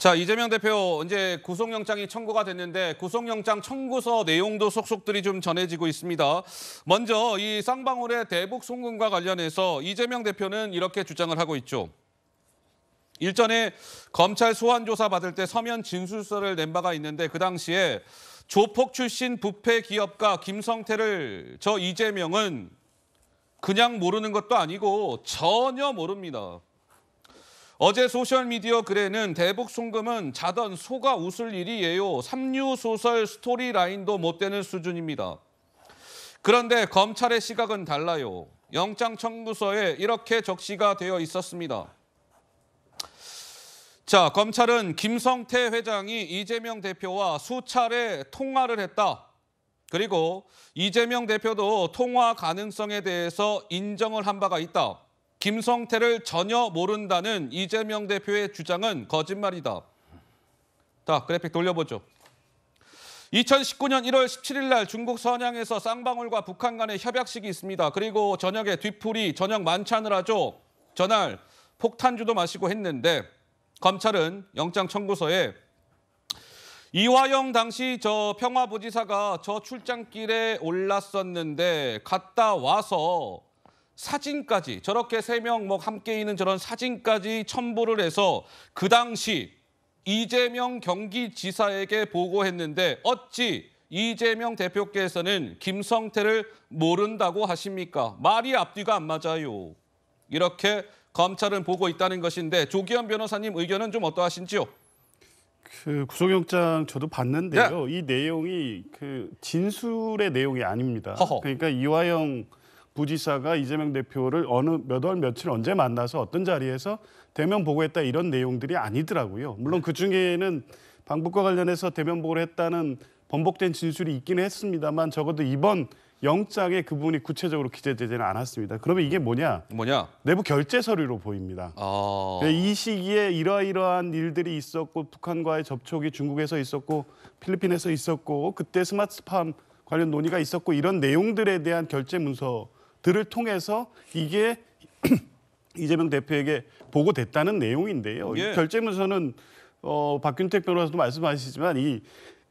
자 이재명 대표 이제 구속영장이 청구가 됐는데 구속영장 청구서 내용도 속속들이 좀 전해지고 있습니다. 먼저 이 쌍방울의 대북 송금과 관련해서 이재명 대표는 이렇게 주장을 하고 있죠. 일전에 검찰 소환 조사 받을 때 서면 진술서를 낸 바가 있는데 그 당시에 조폭 출신 부패 기업가 김성태를 저 이재명은 그냥 모르는 것도 아니고 전혀 모릅니다. 어제 소셜미디어 글에는 대북 송금은 자던 소가 웃을 일이에요. 삼류 소설 스토리라인도 못 되는 수준입니다. 그런데 검찰의 시각은 달라요. 영장 청구서에 이렇게 적시가 되어 있었습니다. 자, 검찰은 김성태 회장이 이재명 대표와 수차례 통화를 했다. 그리고 이재명 대표도 통화 가능성에 대해서 인정을 한 바가 있다. 김성태를 전혀 모른다는 이재명 대표의 주장은 거짓말이다. 자, 그래픽 돌려보죠. 2019년 1월 17일 날 중국 선양에서 쌍방울과 북한 간의 협약식이 있습니다. 그리고 저녁에 뒤풀이, 저녁 만찬을 하죠. 전날 폭탄주도 마시고 했는데 검찰은 영장 청구서에 이화영 당시 저 평화부지사가 저 출장길에 올랐었는데 갔다 와서 사진까지 저렇게 세 명 뭐 함께 있는 저런 사진까지 첨부를 해서 그 당시 이재명 경기지사에게 보고했는데 어찌 이재명 대표께서는 김성태를 모른다고 하십니까? 말이 앞뒤가 안 맞아요. 이렇게 검찰은 보고 있다는 것인데 조기현 변호사님 의견은 좀 어떠하신지요? 그 구속영장 저도 봤는데요. 네. 이 내용이 그 진술의 내용이 아닙니다. 허허. 그러니까 이화영 부지사가 이재명 대표를 어느 몇 월 며칠 언제 만나서 어떤 자리에서 대면 보고했다 이런 내용들이 아니더라고요. 물론 그 중에는 방북과 관련해서 대면 보고를 했다는 번복된 진술이 있기는 했습니다만 적어도 이번 영장에 그분이 구체적으로 기재되지는 않았습니다. 그러면 이게 뭐냐? 뭐냐? 내부 결제 서류로 보입니다. 아... 그러니까 이 시기에 이러이러한 일들이 있었고 북한과의 접촉이 중국에서 있었고 필리핀에서 있었고 그때 스마트팜 관련 논의가 있었고 이런 내용들에 대한 결제 문서 들을 통해서 이게 이재명 대표에게 보고됐다는 내용인데요. 예. 결재문서는 어, 박균택 변호사도 말씀하시지만 이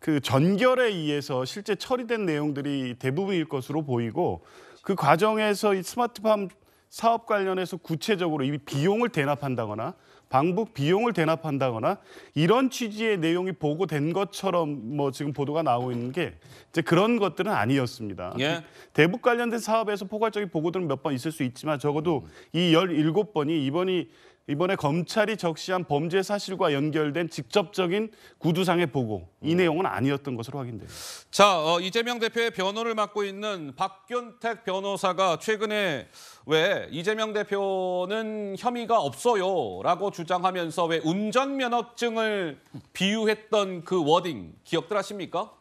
그 전결에 의해서 실제 처리된 내용들이 대부분일 것으로 보이고 그 과정에서 이 스마트팜 사업 관련해서 구체적으로 이 비용을 대납한다거나 방북 비용을 대납한다거나 이런 취지의 내용이 보고된 것처럼 뭐 지금 보도가 나오고 있는 게 이제 그런 것들은 아니었습니다. 예. 대북 관련된 사업에서 포괄적인 보고들은 몇 번 있을 수 있지만 적어도 음. 이열일 번이 이번이 이번에 검찰이 적시한 범죄 사실과 연결된 직접적인 구두상의 보고 이 내용은 아니었던 것으로 확인됩니다. 자 어, 이재명 대표의 변호를 맡고 있는 박균택 변호사가 최근에 왜 이재명 대표는 혐의가 없어요라고 주장하면서 왜 운전면허증을 비유했던 그 워딩 기억들 하십니까?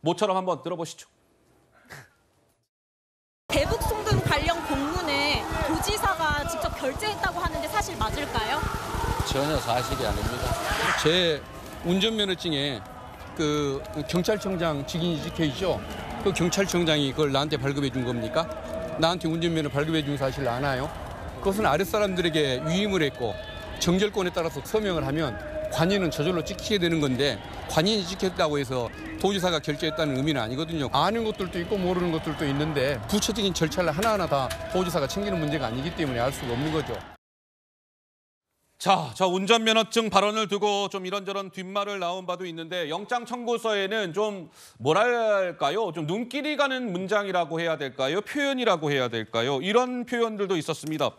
모처럼 한번 들어보시죠. 대북 송금 관련 공문에 도지사가 직접 결재했다고. 사실 맞을까요? 전혀 사실이 아닙니다. 제 운전면허증에 그 경찰청장 직인이 찍혀 있죠. 그 경찰청장이 그걸 나한테 발급해 준 겁니까? 나한테 운전면허 발급해 준 사실 아나요? 그것은 아랫사람들에게 위임을 했고 정결권에 따라서 서명을 하면 관인은 저절로 찍히게 되는 건데 관인이 찍혔다고 해서 도지사가 결제했다는 의미는 아니거든요. 아는 것들도 있고 모르는 것들도 있는데 구체적인 절차를 하나하나 다 도지사가 챙기는 문제가 아니기 때문에 알 수가 없는 거죠. 자, 저 운전면허증 발언을 두고 좀 이런저런 뒷말을 나온 바도 있는데 영장 청구서에는 좀 뭐랄까요? 좀 눈길이 가는 문장이라고 해야 될까요? 표현이라고 해야 될까요? 이런 표현들도 있었습니다.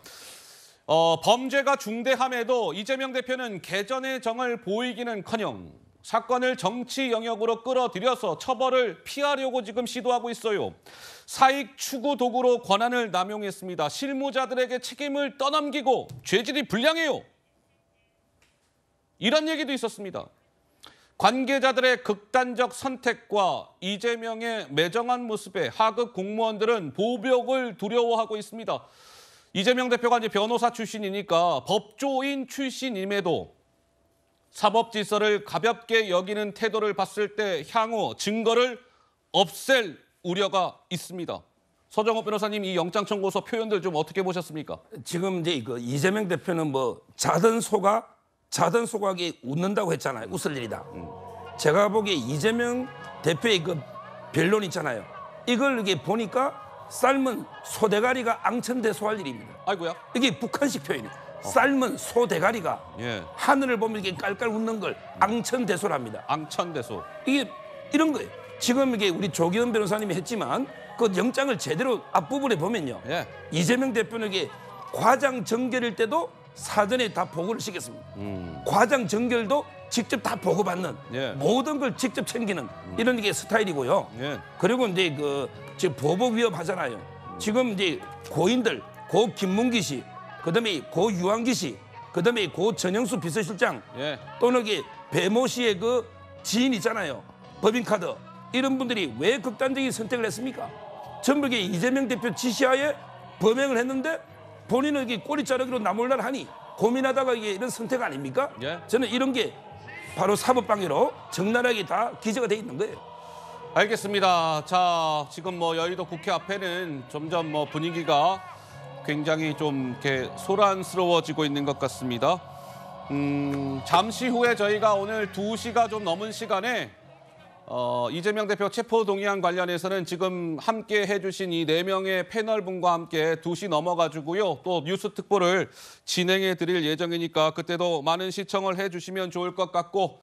어, 범죄가 중대함에도 이재명 대표는 개전의 정을 보이기는커녕 사건을 정치 영역으로 끌어들여서 처벌을 피하려고 지금 시도하고 있어요. 사익 추구 도구로 권한을 남용했습니다. 실무자들에게 책임을 떠넘기고 죄질이 불량해요. 이런 얘기도 있었습니다. 관계자들의 극단적 선택과 이재명의 매정한 모습에 하급 공무원들은 보복을 두려워하고 있습니다. 이재명 대표가 이제 변호사 출신이니까 법조인 출신임에도 사법 질서를 가볍게 여기는 태도를 봤을 때 향후 증거를 없앨 우려가 있습니다. 서정호 변호사님 이 영장 청구서 표현들 좀 어떻게 보셨습니까? 지금 이제 이재명 대표는 뭐 자든 소가 자던 소각이 웃는다고 했잖아요. 웃을 일이다. 음. 제가 보기에 이재명 대표의 그 변론 있잖아요. 이걸 이게 보니까 삶은 소대가리가 앙천대소할 일입니다. 아이고야. 이게 북한식 표현이에요. 삶은 소 대가리가 예. 하늘을 보면 이렇게 깔깔 웃는 걸 앙천대소랍니다. 앙천대소. 이게 이런 거예요. 지금 이게 우리 조기현 변호사님이 했지만 그 영장을 제대로 앞부분에 보면요. 예. 이재명 대표에게 과장 전결일 때도 사전에 다 보고를 시켰습니다. 음. 과장 정결도 직접 다 보고받는 예. 모든 걸 직접 챙기는 음. 이런 게 스타일이고요. 예. 그리고 이제 그 지금 보복 위협 하잖아요. 지금 이제 고인들 고 김문기 씨, 그다음에 고 유한기 씨, 그다음에 고 전영수 비서실장 예. 또는 이 배모 씨의 그 지인 있잖아요. 법인카드 이런 분들이 왜 극단적인 선택을 했습니까? 전북의 이재명 대표 지시하에 범행을 했는데 본인은 이게 꼬리 자르기로 나몰날 하니 고민하다가 이게 이런 선택 아닙니까? 예. 저는 이런 게 바로 사법방해로 적나라하게 다 기재가 돼 있는 거예요. 알겠습니다. 자, 지금 뭐 여의도 국회 앞에는 점점 뭐 분위기가 굉장히 좀 이렇게 소란스러워지고 있는 것 같습니다. 음, 잠시 후에 저희가 오늘 두시가좀 넘은 시간에 어, 이재명 대표 체포 동의안 관련해서는 지금 함께 해주신 이 네 명의 패널 분과 함께 두시 넘어가지고요. 또 뉴스 특보를 진행해 드릴 예정이니까 그때도 많은 시청을 해주시면 좋을 것 같고